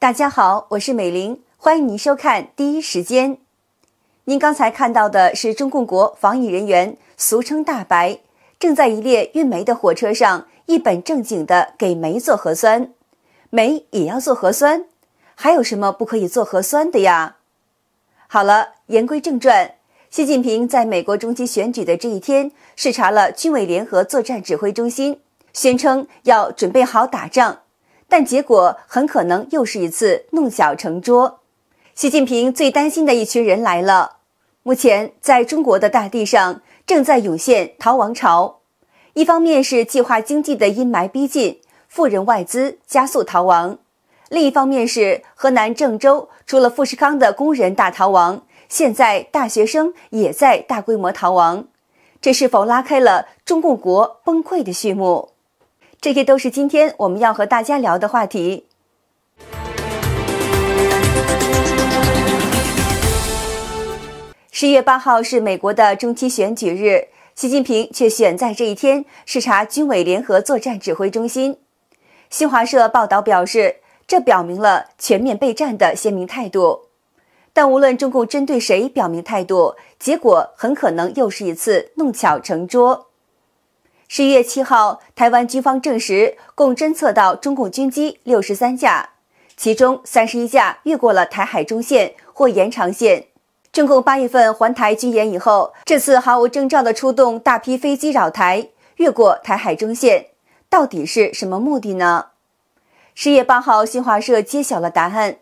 大家好，我是美玲，欢迎您收看《第一时间》。您刚才看到的是中共国防疫人员，俗称“大白”，正在一列运煤的火车上一本正经的给煤做核酸。煤也要做核酸？还有什么不可以做核酸的呀？好了，言归正传，习近平在美国中期选举的这一天视察了军委联合作战指挥中心，宣称要准备好打仗。但结果很可能又是一次弄巧成拙。习近平最担心的一群人来了。目前在中国的大地上正在涌现逃亡潮，一方面是计划经济的阴霾逼近，富人外资加速逃亡；另一方面是河南郑州除了富士康的工人大逃亡，现在大学生也在大规模逃亡。这是否拉开了中共国崩溃的序幕？这些都是今天我们要和大家聊的话题。十一月八号是美国的中期选举日，习近平却选在这一天视察军委联合作战指挥中心。新华社报道表示，这表明了全面备战的鲜明态度。但无论中共针对谁表明态度，结果很可能又是一次弄巧成拙。十一月七号，台湾军方证实，共侦测到中共军机六十三架，其中三十一架越过了台海中线或延长线。中共八月份环台军演以后，这次毫无征兆地出动大批飞机扰台，越过台海中线，到底是什么目的呢？十一月八号，新华社揭晓了答案。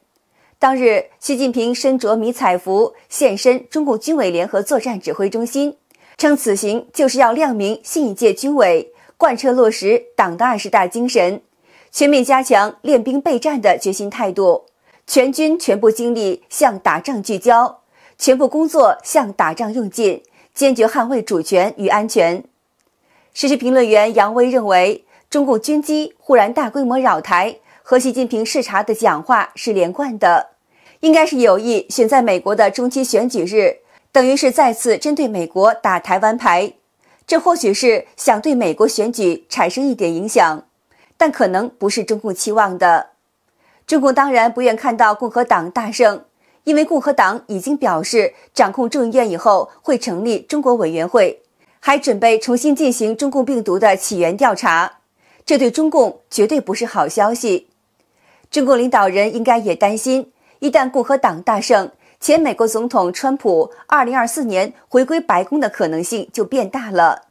当日，习近平身着迷彩服现身中共军委联合作战指挥中心。称此行就是要亮明新一届军委贯彻落实党的二十大精神、全面加强练兵备战的决心态度，全军全部精力向打仗聚焦，全部工作向打仗用尽，坚决捍卫主权与安全。时事评论员杨威认为，中共军机忽然大规模扰台和习近平视察的讲话是连贯的，应该是有意选在美国的中期选举日。等于是再次针对美国打台湾牌，这或许是想对美国选举产生一点影响，但可能不是中共期望的。中共当然不愿看到共和党大胜，因为共和党已经表示掌控众议院以后会成立中国委员会，还准备重新进行中共病毒的起源调查，这对中共绝对不是好消息。中共领导人应该也担心，一旦共和党大胜。前美国总统川普，二零二四年回归白宫的可能性就变大了。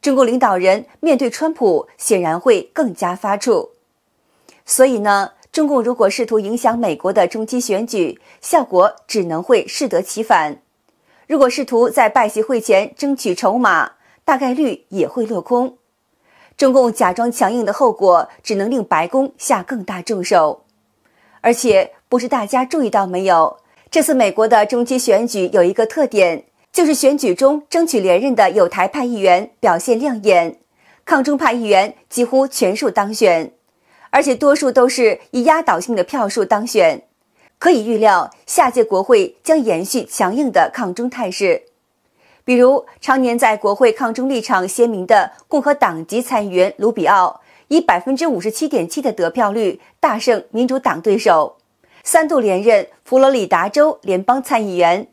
中国领导人面对川普，显然会更加发怵。所以呢，中共如果试图影响美国的中期选举，效果只能会适得其反；如果试图在拜习会前争取筹码，大概率也会落空。中共假装强硬的后果，只能令白宫下更大重手。而且，不知大家注意到没有？这次美国的中期选举有一个特点，就是选举中争取连任的有台派议员表现亮眼，抗中派议员几乎全数当选，而且多数都是以压倒性的票数当选。可以预料，下届国会将延续强硬的抗中态势。比如，常年在国会抗中立场鲜明的共和党籍参议员卢比奥，以百分之五十七点七的得票率大胜民主党对手。三度连任佛罗里达州联邦参议员，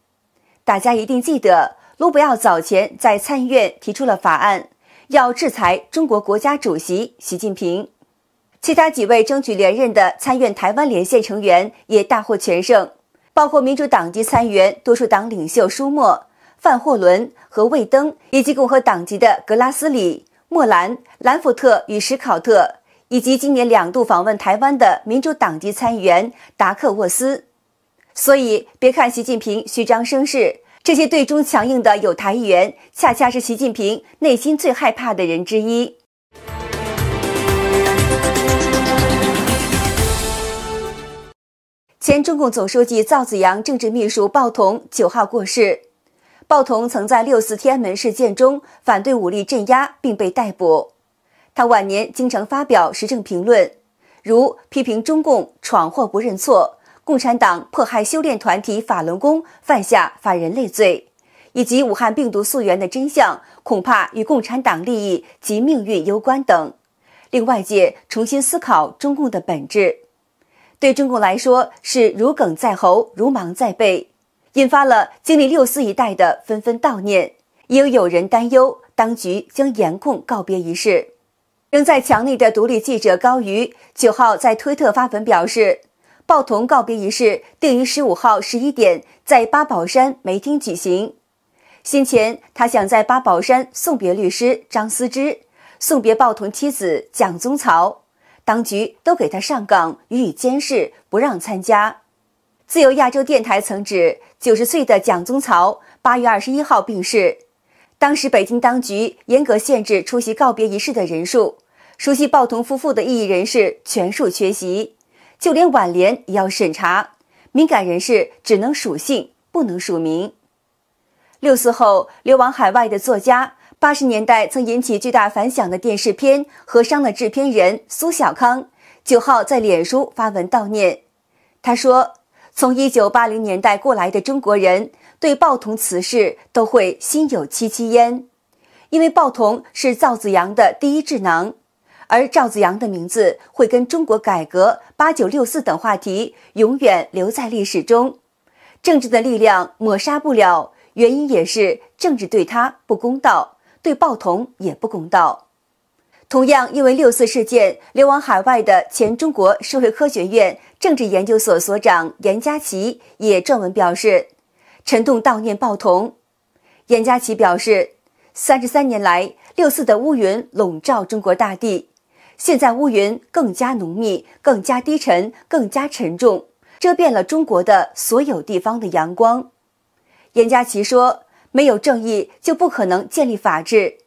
大家一定记得卢比奥早前在参议院提出了法案，要制裁中国国家主席习近平。其他几位争取连任的参院台湾连线成员也大获全胜，包括民主党籍参议员多数党领袖舒默、范霍伦和魏登，以及共和党籍的格拉斯里、莫兰、兰福特与史考特。以及今年两度访问台湾的民主党籍参议员达克沃斯，所以别看习近平虚张声势，这些对中强硬的有台议员，恰恰是习近平内心最害怕的人之一。前中共总书记赵紫阳政治秘书鲍同九号过世，鲍同曾在六四天安门事件中反对武力镇压，并被逮捕。他晚年经常发表时政评论，如批评中共闯祸不认错、共产党迫害修炼团体法轮功犯下反人类罪，以及武汉病毒溯源的真相恐怕与共产党利益及命运攸关等，令外界重新思考中共的本质。对中共来说是如鲠在喉、如芒在背，引发了经历六四一代的纷纷悼念。也有有人担忧当局将严控告别仪式。仍在墙内的独立记者高瑜九号在推特发文表示，报童告别仪式定于十五号十一点在八宝山梅厅举行。先前他想在八宝山送别律师张思之，送别报童妻子蒋宗曹，当局都给他上岗予以监视，不让参加。自由亚洲电台曾指，九十岁的蒋宗曹八月二十一号病逝，当时北京当局严格限制出席告别仪式的人数。熟悉鲍同夫妇的异议人士全数缺席，就连挽联也要审查敏感人士，只能署姓不能署名。六四后流亡海外的作家，八十年代曾引起巨大反响的电视片《和商》的制片人苏小康，九号在脸书发文悼念。他说：“从一九八零年代过来的中国人，对鲍同辞世都会心有戚戚焉，因为鲍同是赵子阳的第一智囊。”而赵子阳的名字会跟中国改革、八九六四等话题永远留在历史中，政治的力量抹杀不了。原因也是政治对他不公道，对报童也不公道。同样，因为六四事件流亡海外的前中国社会科学院政治研究所所长严家琪也撰文表示，沉痛悼念报童。严家琪表示，三十三年来，六四的乌云笼罩中国大地。现在乌云更加浓密，更加低沉，更加沉重，遮遍了中国的所有地方的阳光。严家琪说：“没有正义，就不可能建立法治。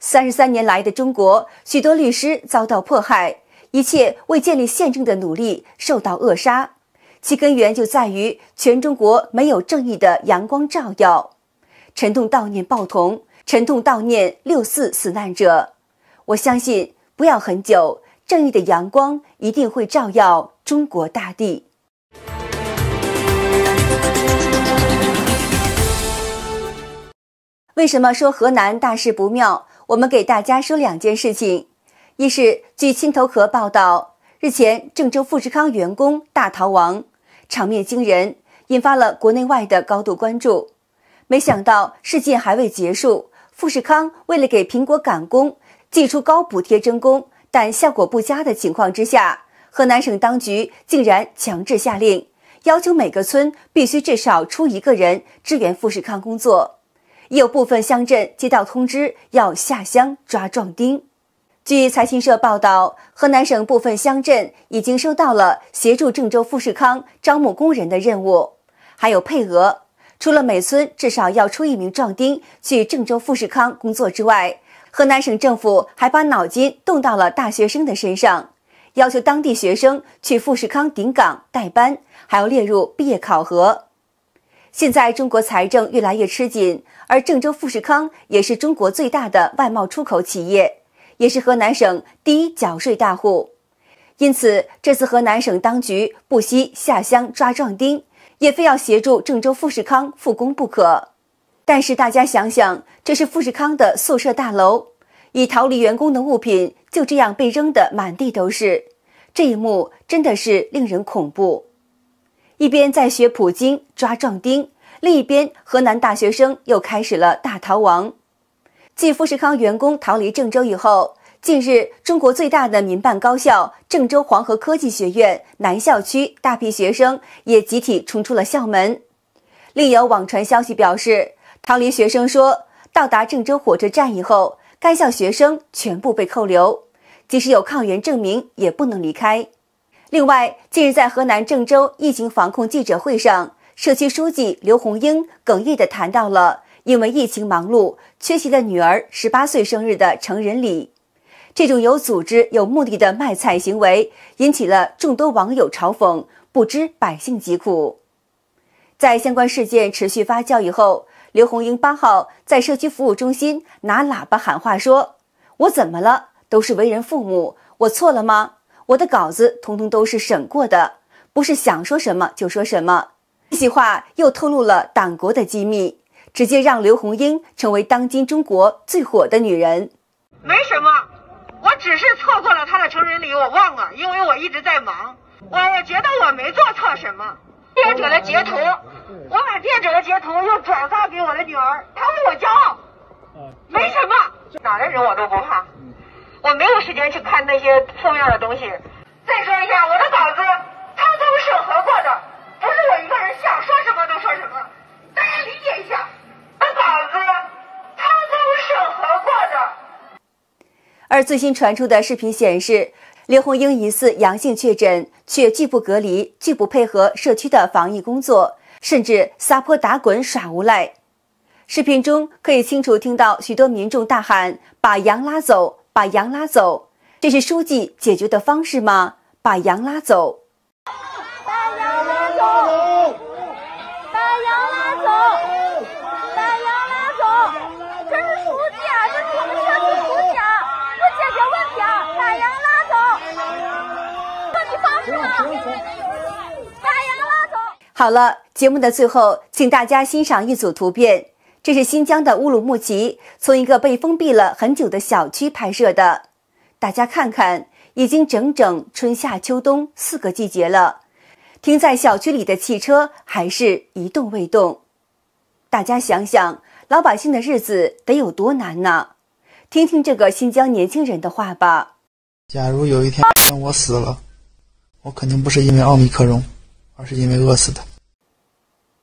三十三年来的中国，许多律师遭到迫害，一切为建立宪政的努力受到扼杀。其根源就在于全中国没有正义的阳光照耀。沉痛悼念暴童，沉痛悼念六四死难者。我相信。”不要很久，正义的阳光一定会照耀中国大地。为什么说河南大事不妙？我们给大家说两件事情：一是据《青头河》报道，日前郑州富士康员工大逃亡，场面惊人，引发了国内外的高度关注。没想到事件还未结束，富士康为了给苹果赶工。祭出高补贴征工，但效果不佳的情况之下，河南省当局竟然强制下令，要求每个村必须至少出一个人支援富士康工作。也有部分乡镇接到通知，要下乡抓壮丁。据财新社报道，河南省部分乡镇已经收到了协助郑州富士康招募工人的任务，还有配额，除了每村至少要出一名壮丁去郑州富士康工作之外。河南省政府还把脑筋动到了大学生的身上，要求当地学生去富士康顶岗代班，还要列入毕业考核。现在中国财政越来越吃紧，而郑州富士康也是中国最大的外贸出口企业，也是河南省第一缴税大户。因此，这次河南省当局不惜下乡抓壮丁，也非要协助郑州富士康复工不可。但是大家想想，这是富士康的宿舍大楼，已逃离员工的物品就这样被扔得满地都是，这一幕真的是令人恐怖。一边在学普京抓壮丁，另一边河南大学生又开始了大逃亡。继富士康员工逃离郑州以后，近日中国最大的民办高校郑州黄河科技学院南校区大批学生也集体冲出了校门。另有网传消息表示。逃离学生说到达郑州火车站以后，该校学生全部被扣留，即使有抗原证明也不能离开。另外，近日在河南郑州疫情防控记者会上，社区书记刘红英哽咽地谈到了因为疫情忙碌缺席的女儿十八岁生日的成人礼。这种有组织、有目的的卖菜行为引起了众多网友嘲讽，不知百姓疾苦。在相关事件持续发酵以后。刘红英八号在社区服务中心拿喇叭喊话说：“我怎么了？都是为人父母，我错了吗？我的稿子通通都是审过的，不是想说什么就说什么。”这席话又透露了党国的机密，直接让刘红英成为当今中国最火的女人。没什么，我只是错过了他的成人礼，我忘了，因为我一直在忙。我我觉得我没做错什么。记者的截图，我把记者的截图又转发给我的女儿，她为我骄傲。没什么，哪的人我都不怕，我没有时间去看那些负面的东西。再说一下，我的稿子，他都审核过的，不是我一个人想说什么就说什么，大家理解一下。我稿子，他都审核过的。而最新传出的视频显示。刘红英疑似阳性确诊，却拒不隔离，拒不配合社区的防疫工作，甚至撒泼打滚耍无赖。视频中可以清楚听到许多民众大喊：“把羊拉走，把羊拉走。”这是书记解决的方式吗？把羊拉走。好了，节目的最后，请大家欣赏一组图片。这是新疆的乌鲁木齐，从一个被封闭了很久的小区拍摄的。大家看看，已经整整春夏秋冬四个季节了，停在小区里的汽车还是一动未动。大家想想，老百姓的日子得有多难呢？听听这个新疆年轻人的话吧：假如有一天我死了。我肯定不是因为奥密克戎，而是因为饿死的。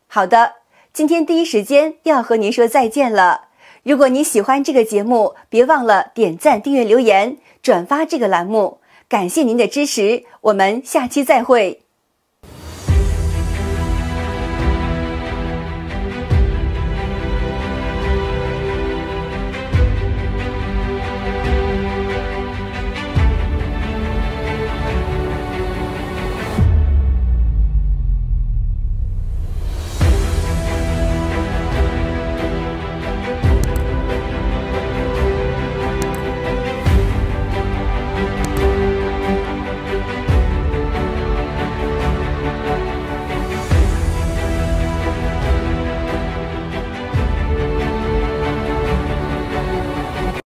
好的，今天第一时间要和您说再见了。如果您喜欢这个节目，别忘了点赞、订阅、留言、转发这个栏目，感谢您的支持，我们下期再会。